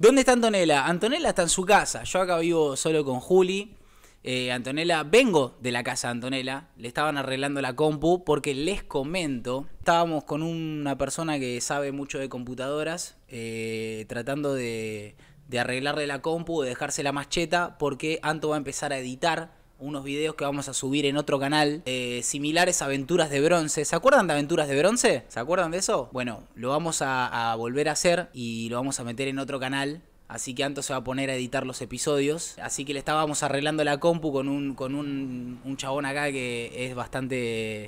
¿Dónde está Antonella? Antonella está en su casa. Yo acá vivo solo con Juli. Eh, Antonella, vengo de la casa de Antonella, le estaban arreglando la compu porque les comento, estábamos con una persona que sabe mucho de computadoras, eh, tratando de, de arreglarle la compu, de dejarse la macheta porque Anto va a empezar a editar unos videos que vamos a subir en otro canal eh, similares a Aventuras de Bronce. ¿Se acuerdan de Aventuras de Bronce? ¿Se acuerdan de eso? Bueno, lo vamos a, volver a hacer y lo vamos a meter en otro canal Así que Anto se va a poner a editar los episodios. Así que le estábamos arreglando la compu con un, con un, un chabón acá que es bastante,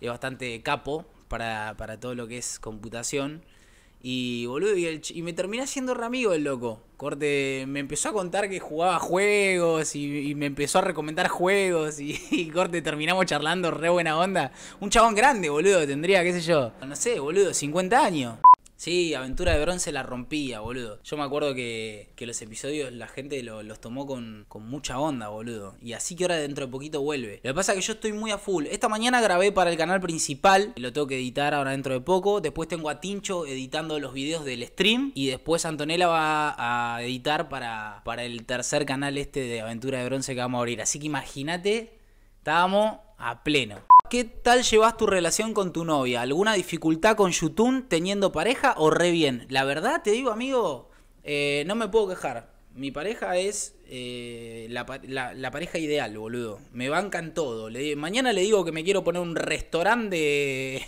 es bastante capo para, para todo lo que es computación. Y boludo, y, y me terminé haciendo amigo el loco. Corte, me empezó a contar que jugaba juegos y, me empezó a recomendar juegos. Y, y, corte, terminamos charlando, re buena onda. Un chabón grande, boludo, tendría, qué sé yo, no sé, boludo, 50 años. Sí, Aventura de Bronce la rompía, boludo. Yo me acuerdo que, los episodios la gente los tomó con, mucha onda, boludo. Y así que ahora dentro de poquito vuelve. Lo que pasa es que yo estoy muy a full. Esta mañana grabé para el canal principal. Lo tengo que editar ahora dentro de poco. Después tengo a Tincho editando los videos del stream. Y después Antonella va a editar para, para el tercer canal este de Aventura de Bronce que vamos a abrir. Así que imagínate, estábamos a pleno. ¿qué tal llevas tu relación con tu novia? ¿Alguna dificultad con Yutun teniendo pareja o re bien? La verdad, te digo, amigo, eh, no me puedo quejar. Mi pareja es eh, la, pareja ideal, boludo. Me bancan todo. mañana le digo que me quiero poner un restaurante,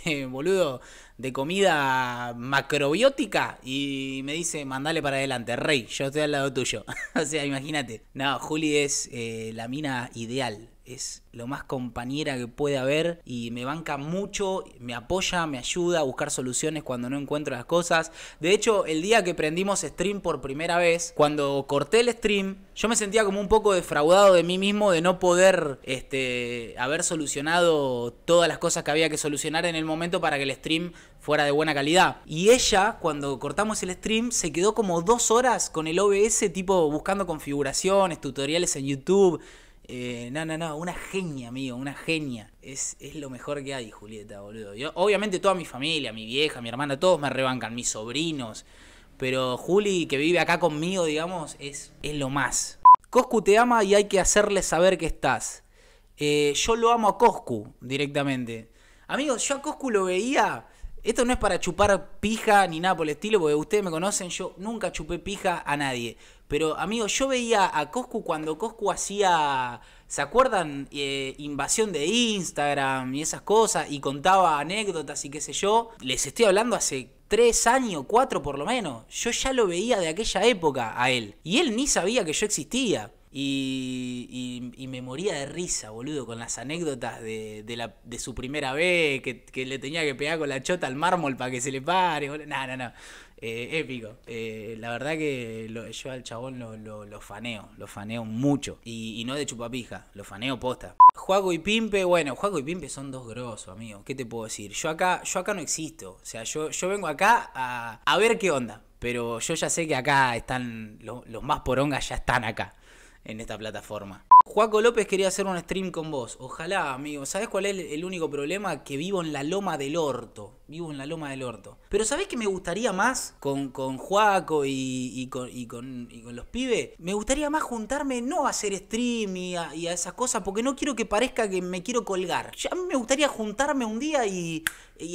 de, boludo, de comida macrobiótica y me dice, mandale para adelante, rey, yo estoy al lado tuyo. o sea, imagínate. No, Juli es eh, la mina ideal es lo más compañera que puede haber y me banca mucho, me apoya, me ayuda a buscar soluciones cuando no encuentro las cosas. De hecho, el día que prendimos stream por primera vez, cuando corté el stream, yo me sentía como un poco defraudado de mí mismo de no poder este, haber solucionado todas las cosas que había que solucionar en el momento para que el stream fuera de buena calidad. Y ella, cuando cortamos el stream, se quedó como dos horas con el OBS tipo buscando configuraciones, tutoriales en YouTube. Eh, no, no, no, una genia, amigo, una genia. Es, lo mejor que hay, Julieta, boludo. obviamente toda mi familia, mi vieja, mi hermana, todos me rebancan, mis sobrinos. Pero Juli, que vive acá conmigo, digamos, es, es lo más. Coscu te ama y hay que hacerle saber que estás. Eh, yo lo amo a Coscu directamente. Amigos, yo a Coscu lo veía. Esto no es para chupar pija ni nada por el estilo, porque ustedes me conocen, yo nunca chupé pija a nadie. Pero, amigo, yo veía a Coscu cuando Coscu hacía. ¿Se acuerdan? Eh, invasión de Instagram y esas cosas. Y contaba anécdotas y qué sé yo. Les estoy hablando hace tres años, cuatro por lo menos. Yo ya lo veía de aquella época a él. Y él ni sabía que yo existía. Y, y, me moría de risa, boludo, con las anécdotas de, su primera vez, que, le tenía que pegar con la chota al mármol para que se le pare. No, no, no. Eh, épico. Eh, la verdad que yo al chabón lo, lo, lo, faneo, lo faneo mucho. Y, no de chupapija, lo faneo posta. Juaco y Pimpe, bueno, Juaco y Pimpe son dos grosos, amigo. ¿Qué te puedo decir? Yo acá, yo acá no existo. O sea, yo, yo vengo acá a, a ver qué onda. Pero yo ya sé que acá están, los más porongas ya están acá en esta plataforma. Juaco López quería hacer un stream con vos. Ojalá, amigo. ¿Sabés cuál es el único problema? Que vivo en la loma del orto vivo en la loma del orto. Pero ¿sabés que me gustaría más con, con Juaco y, con, y, con, los pibes? Me gustaría más juntarme, no hacer stream y a, esas cosas, porque no quiero que parezca que me quiero colgar. Ya me gustaría juntarme un día y,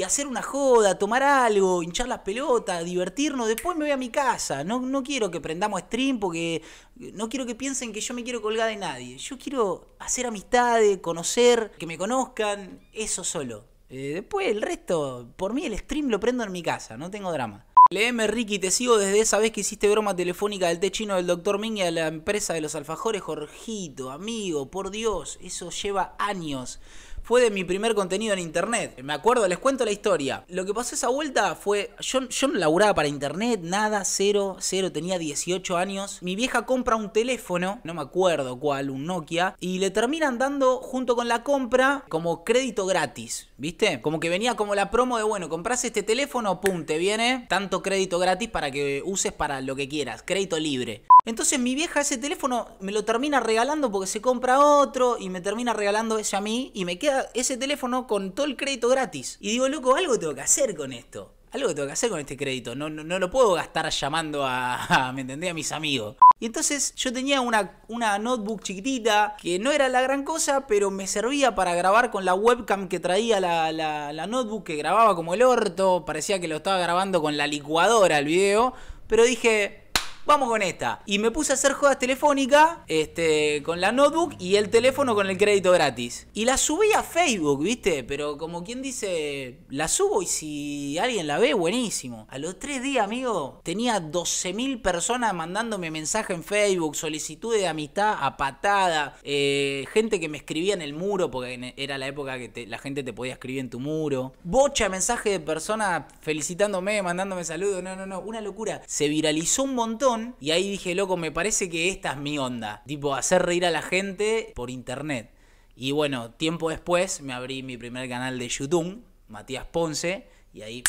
hacer una joda, tomar algo, hinchar las pelotas, divertirnos. Después me voy a mi casa. No, no quiero que prendamos stream porque no quiero que piensen que yo me quiero colgar de nadie. Yo quiero hacer amistades, conocer, que me conozcan, eso solo. Eh, después el resto, por mí el stream lo prendo en mi casa, no tengo drama. Leeme Ricky, te sigo desde esa vez que hiciste broma telefónica del té chino del doctor Ming y a la empresa de los alfajores, Jorgito, amigo, por Dios, eso lleva años fue de mi primer contenido en internet. Me acuerdo, les cuento la historia. Lo que pasó esa vuelta fue, yo, yo no laburaba para internet, nada, cero, cero, tenía 18 años. Mi vieja compra un teléfono, no me acuerdo cuál, un Nokia, y le terminan dando junto con la compra como crédito gratis, ¿viste? Como que venía como la promo de, bueno, compras este teléfono, pum, te viene tanto crédito gratis para que uses para lo que quieras, crédito libre. Entonces mi vieja ese teléfono me lo termina regalando porque se compra otro y me termina regalando ese a mí y me queda ese teléfono con todo el crédito gratis. Y digo, loco, algo tengo que hacer con esto. Algo tengo que hacer con este crédito. No, no, lo puedo gastar llamando a, ¿me entendés? A mis amigos. Y entonces yo tenía una, una notebook chiquitita que no era la gran cosa, pero me servía para grabar con la webcam que traía la, la, la notebook que grababa como el orto. Parecía que lo estaba grabando con la licuadora el video. Pero dije, vamos con esta. Y me puse a hacer jodas telefónicas este, con la notebook y el teléfono con el crédito gratis. Y la subí a Facebook, ¿viste? Pero como quien dice, la subo y si alguien la ve, buenísimo. A los tres días, amigo, tenía 12.000 personas mandándome mensaje en Facebook, solicitudes de amistad a patada, eh, gente que me escribía en el muro, porque era la época que la gente te podía escribir en tu muro. Bocha mensaje de personas felicitándome, mandándome saludos, no, no, no, una locura. Se viralizó un montón y ahí dije, loco, me parece que esta es mi onda. Tipo, hacer reír a la gente por internet. Y bueno, tiempo después me abrí mi primer canal de YouTube, Matías Ponce, y ahí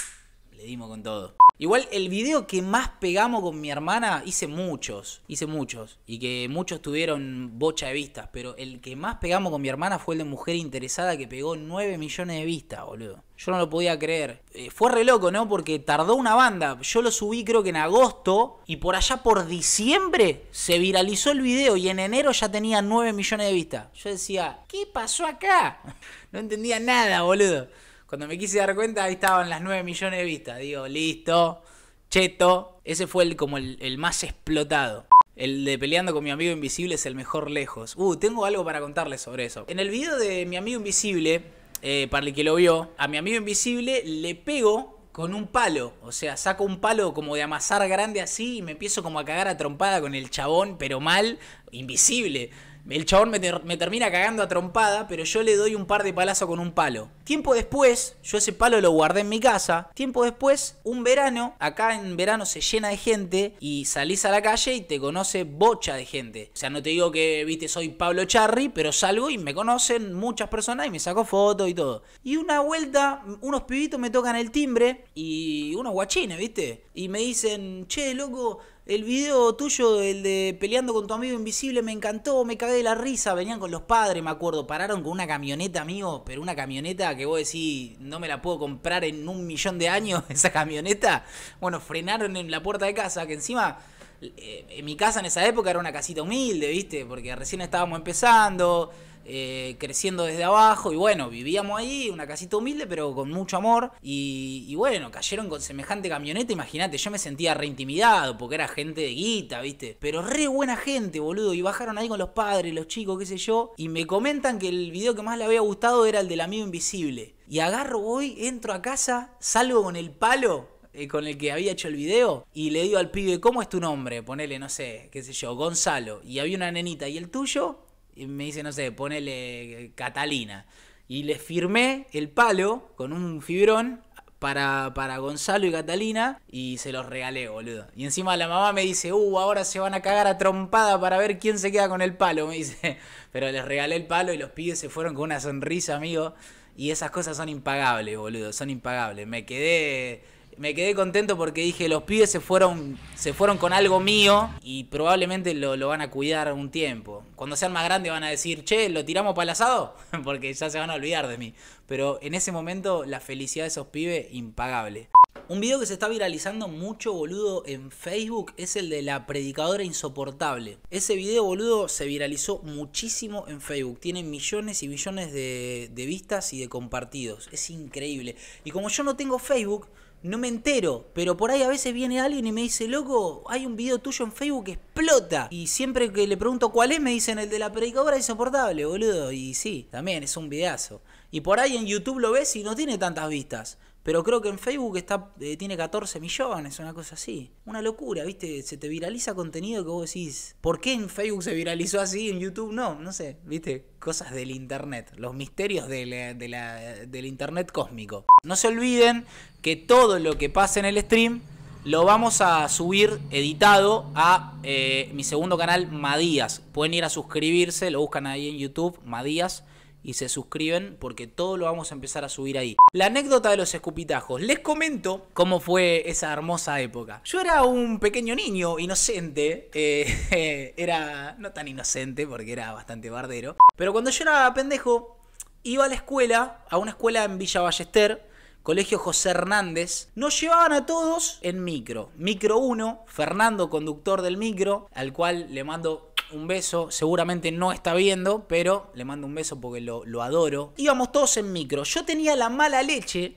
le dimos con todo. Igual el video que más pegamos con mi hermana, hice muchos, hice muchos, y que muchos tuvieron bocha de vistas, pero el que más pegamos con mi hermana fue el de Mujer Interesada, que pegó 9 millones de vistas, boludo. Yo no lo podía creer. Eh, fue re loco, ¿no? Porque tardó una banda. Yo lo subí creo que en agosto y por allá por diciembre se viralizó el video y en enero ya tenía 9 millones de vistas. Yo decía, ¿qué pasó acá? No entendía nada, boludo. Cuando me quise dar cuenta, ahí estaban las 9 millones de vistas. Digo, listo, cheto. Ese fue el, como el, más explotado. El de peleando con mi amigo invisible es el mejor lejos. Uh, tengo algo para contarles sobre eso. En el video de mi amigo invisible, eh, para el que lo vio, a mi amigo invisible le pego con un palo. O sea, saco un palo como de amasar grande así y me empiezo como a cagar a trompada con el chabón, pero mal, invisible. El chabón me, termina cagando a trompada, pero yo le doy un par de palazos con un palo. Tiempo después, yo ese palo lo guardé en mi casa. Tiempo después, un verano, acá en verano se llena de gente y salís a la calle y te conoce bocha de gente. O sea, no te digo que, viste, soy Pablo Charri, pero salgo y me conocen muchas personas y me saco fotos y todo. Y una vuelta, unos pibitos me tocan el timbre y unos guachines, viste. Y me dicen, che, loco, el video tuyo, el de peleando con tu amigo invisible, me encantó, me cagué de la risa. Venían con los padres, me acuerdo. Pararon con una camioneta, amigo, pero una camioneta que vos decís, no me la puedo comprar en un millón de años, esa camioneta. Bueno, frenaron en la puerta de casa, que encima, eh, en mi casa en esa época era una casita humilde, ¿viste? Porque recién estábamos empezando eh, creciendo desde abajo y bueno, vivíamos ahí, una casita humilde pero con mucho amor y, y bueno, cayeron con semejante camioneta, imagínate, yo me sentía re intimidado porque era gente de guita, viste, pero re buena gente, boludo, y bajaron ahí con los padres, los chicos, qué sé yo, y me comentan que el video que más le había gustado era el del amigo invisible. Y agarro, voy, entro a casa, salgo con el palo, eh, con el que había hecho el video y le digo al pibe, ¿cómo es tu nombre? Ponele, no sé, qué sé yo, Gonzalo. Y había una nenita, ¿y el tuyo? Y me dice, no sé, ponele Catalina. Y le firmé el palo con un fibrón para, Gonzalo y Catalina y se los regalé, boludo. Y encima la mamá me dice, uh, ahora se van a cagar a trompada para ver quién se queda con el palo, me dice. Pero les regalé el palo y los pibes se fueron con una sonrisa, amigo. Y esas cosas son impagables, boludo, son impagables. Me quedé me quedé contento porque dije, los pibes se fueron, se fueron con algo mío y probablemente lo, van a cuidar un tiempo. Cuando sean más grandes van a decir, che, ¿lo tiramos para el asado? porque ya se van a olvidar de mí. Pero en ese momento la felicidad de esos pibes, impagable. Un video que se está viralizando mucho, boludo, en Facebook es el de la predicadora insoportable. Ese video, boludo, se viralizó muchísimo en Facebook. Tiene millones y millones de, de vistas y de compartidos. Es increíble. Y como yo no tengo Facebook, no me entero, pero por ahí a veces viene alguien y me dice, loco, hay un video tuyo en Facebook que explota. Y siempre que le pregunto cuál es, me dicen el de la predicadora insoportable, boludo. Y sí, también es un videazo. Y por ahí en YouTube lo ves y no tiene tantas vistas. Pero creo que en Facebook está, eh, tiene 14 millones, una cosa así. Una locura, ¿viste? Se te viraliza contenido que vos decís, ¿por qué en Facebook se viralizó así? En YouTube no, no sé, ¿viste? Cosas del Internet, los misterios del Internet cósmico. No se olviden que todo lo que pase en el stream lo vamos a subir editado a eh, mi segundo canal, Madías. Pueden ir a suscribirse, lo buscan ahí en YouTube, Madías y se suscriben porque todo lo vamos a empezar a subir ahí. La anécdota de los escupitajos. Les comento cómo fue esa hermosa época. Yo era un pequeño niño inocente. Eh, era no tan inocente porque era bastante bardero. Pero cuando yo era pendejo, iba a la escuela, a una escuela en Villa Ballester. Colegio José Hernández, nos llevaban a todos en micro. Micro 1, Fernando, conductor del micro, al cual le mando un beso. Seguramente no está viendo, pero le mando un beso porque lo, adoro. Íbamos todos en micro. Yo tenía la mala leche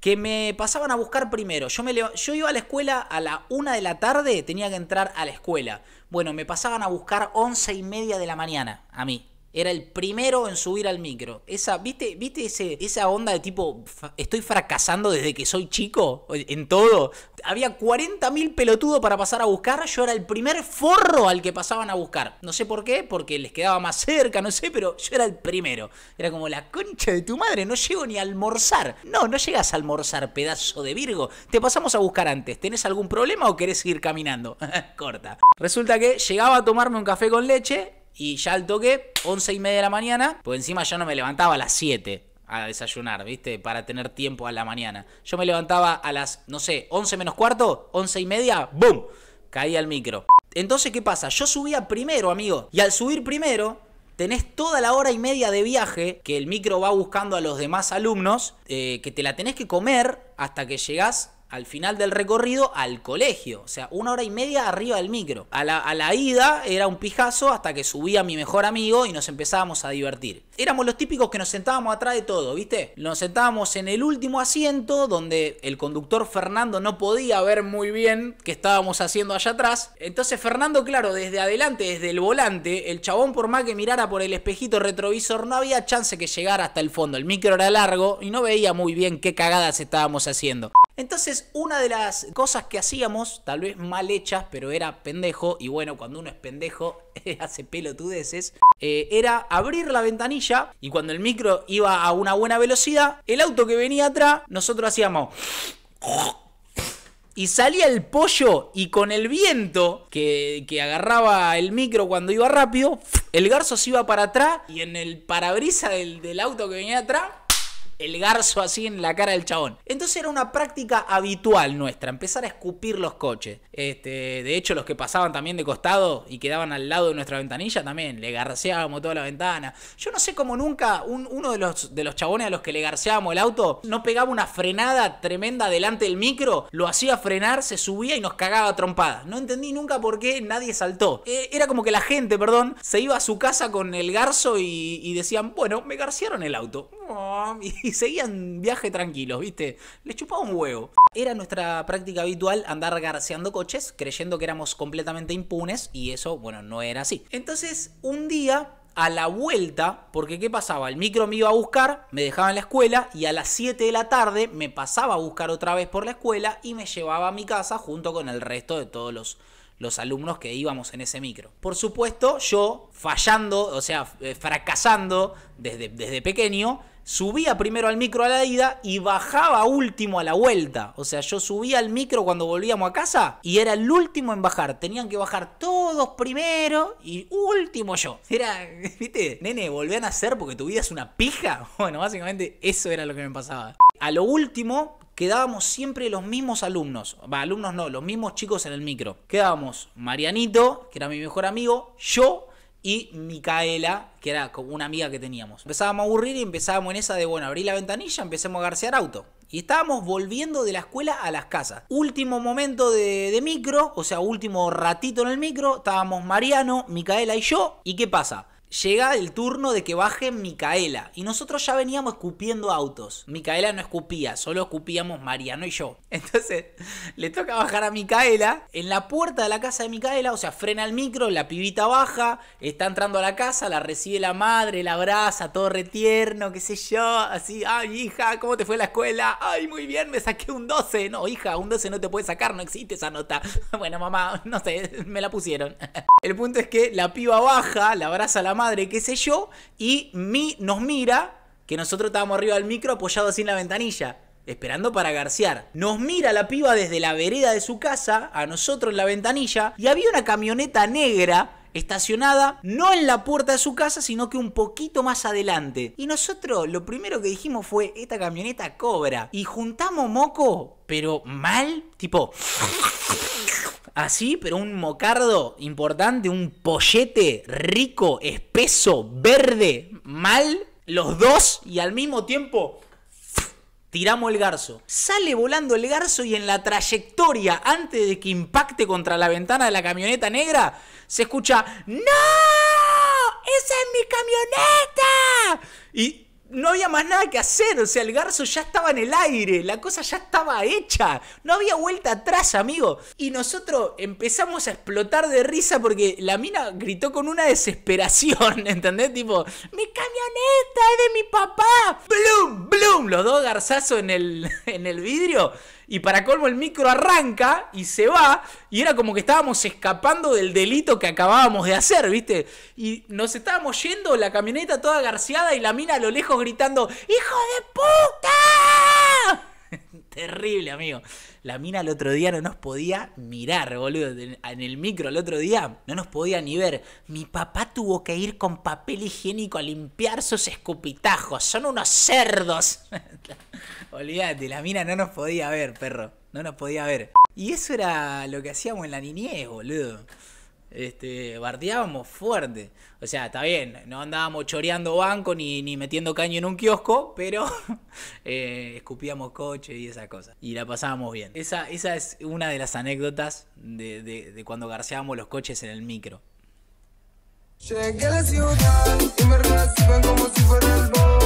que me pasaban a buscar primero. Yo, me yo iba a la escuela a la una de la tarde, tenía que entrar a la escuela. Bueno, me pasaban a buscar once y media de la mañana a mí. Era el primero en subir al micro. Esa, ¿viste, viste ese, esa onda de tipo, estoy fracasando desde que soy chico en todo? Había 40.000 pelotudos para pasar a buscar, yo era el primer forro al que pasaban a buscar. No sé por qué, porque les quedaba más cerca, no sé, pero yo era el primero. Era como la concha de tu madre, no llego ni a almorzar. No, no llegas a almorzar, pedazo de Virgo. Te pasamos a buscar antes. ¿Tenés algún problema o querés seguir caminando? Corta. Resulta que llegaba a tomarme un café con leche y ya al toque, 11 y media de la mañana, pues encima ya no me levantaba a las 7 a desayunar, ¿viste? Para tener tiempo a la mañana. Yo me levantaba a las, no sé, 11 menos cuarto, 11 y media, ¡boom! Caía al micro. Entonces, ¿qué pasa? Yo subía primero, amigo. Y al subir primero, tenés toda la hora y media de viaje que el micro va buscando a los demás alumnos, eh, que te la tenés que comer hasta que llegás al final del recorrido al colegio. O sea, una hora y media arriba del micro. A la, a la ida era un pijazo hasta que subía mi mejor amigo y nos empezábamos a divertir. Éramos los típicos que nos sentábamos atrás de todo, ¿viste? Nos sentábamos en el último asiento donde el conductor Fernando no podía ver muy bien qué estábamos haciendo allá atrás. Entonces Fernando, claro, desde adelante, desde el volante, el chabón por más que mirara por el espejito retrovisor no había chance que llegara hasta el fondo. El micro era largo y no veía muy bien qué cagadas estábamos haciendo. Entonces, una de las cosas que hacíamos, tal vez mal hechas, pero era pendejo, y bueno, cuando uno es pendejo, hace pelotudeces, eh, era abrir la ventanilla y cuando el micro iba a una buena velocidad, el auto que venía atrás, nosotros hacíamos... Y salía el pollo y con el viento que, agarraba el micro cuando iba rápido, el garzo se iba para atrás y en el parabrisa del auto que venía atrás el garzo así en la cara del chabón. Entonces era una práctica habitual nuestra, empezar a escupir los coches. Este, de hecho, los que pasaban también de costado y quedaban al lado de nuestra ventanilla también, le garceábamos toda la ventana. Yo no sé cómo nunca uno de los, de los chabones a los que le garceábamos el auto no pegaba una frenada tremenda delante del micro, lo hacía frenar, se subía y nos cagaba trompadas. No entendí nunca por qué nadie saltó. Eh, era como que la gente, perdón, se iba a su casa con el garzo y, decían, bueno, me garciaron el auto Oh, y seguían viaje tranquilos, ¿viste? le chupaba un huevo. Era nuestra práctica habitual andar garceando coches creyendo que éramos completamente impunes y eso, bueno, no era así. Entonces, un día a la vuelta, porque ¿qué pasaba? El micro me iba a buscar, me dejaba en la escuela y a las 7 de la tarde me pasaba a buscar otra vez por la escuela y me llevaba a mi casa junto con el resto de todos los, alumnos que íbamos en ese micro. Por supuesto, yo fallando, o sea, eh, fracasando desde, desde pequeño, subía primero al micro a la ida y bajaba último a la vuelta. O sea, yo subía al micro cuando volvíamos a casa y era el último en bajar. Tenían que bajar todos primero y último yo. Era, viste, nene, volvían a hacer porque tu vida es una pija. Bueno, básicamente eso era lo que me pasaba. A lo último, quedábamos siempre los mismos alumnos. Va, alumnos no, los mismos chicos en el micro. Quedábamos Marianito, que era mi mejor amigo, yo y Micaela, que era como una amiga que teníamos. Empezábamos a aburrir y empezábamos en esa de, bueno, abrí la ventanilla, empecemos a garcear auto. Y estábamos volviendo de la escuela a las casas. Último momento de, micro, o sea, último ratito en el micro, estábamos Mariano, Micaela y yo. ¿Y qué pasa? llega el turno de que baje Micaela. Y nosotros ya veníamos escupiendo autos. Micaela no escupía, solo escupíamos Mariano y yo. Entonces le toca bajar a Micaela. En la puerta de la casa de Micaela, o sea, frena el micro, la pibita baja, está entrando a la casa, la recibe la madre, la abraza, todo retierno, qué sé yo. Así, ay hija, ¿cómo te fue la escuela? Ay, muy bien, me saqué un 12. No, hija, un 12 no te puede sacar, no existe esa nota. Bueno, mamá, no sé, me la pusieron. El punto es que la piba baja, la abraza la madre madre, qué sé yo, y mi, nos mira, que nosotros estábamos arriba del micro apoyados en la ventanilla, esperando para garciar. Nos mira la piba desde la vereda de su casa, a nosotros en la ventanilla, y había una camioneta negra estacionada no en la puerta de su casa, sino que un poquito más adelante. Y nosotros lo primero que dijimos fue, esta camioneta cobra. Y juntamos moco, pero mal, tipo así, pero un mocardo importante, un pollete rico, espeso, verde, mal, los dos y al mismo tiempo tiramos el garzo. Sale volando el garzo y en la trayectoria, antes de que impacte contra la ventana de la camioneta negra, se escucha ¡No! ¡Esa es mi camioneta! Y no había más nada que hacer, o sea, el garzo ya estaba en el aire, la cosa ya estaba hecha, no había vuelta atrás, amigo. Y nosotros empezamos a explotar de risa porque la mina gritó con una desesperación, ¿entendés? Tipo, mi camioneta es de mi papá. ¡Bloom, bloom! los dos garzazos en el, en el vidrio. Y para colmo el micro arranca y se va. Y era como que estábamos escapando del delito que acabábamos de hacer, ¿viste? Y nos estábamos yendo, la camioneta toda garciada y la mina a lo lejos gritando, ¡Hijo de puta! terrible, amigo. La mina el otro día no nos podía mirar, boludo. En el micro el otro día no nos podía ni ver. Mi papá tuvo que ir con papel higiénico a limpiar sus escupitajos. Son unos cerdos. Olvídate, la mina no nos podía ver, perro. No nos podía ver. Y eso era lo que hacíamos en la niñez, boludo este, bardeábamos fuerte. O sea, está bien, no andábamos choreando banco ni, metiendo caño en un kiosco, pero eh, escupíamos coche y esas cosas. Y la pasábamos bien. Esa, esa es una de las anécdotas de, cuando garceábamos los coches en el micro. Llegué a la ciudad y me reciben como si fuera el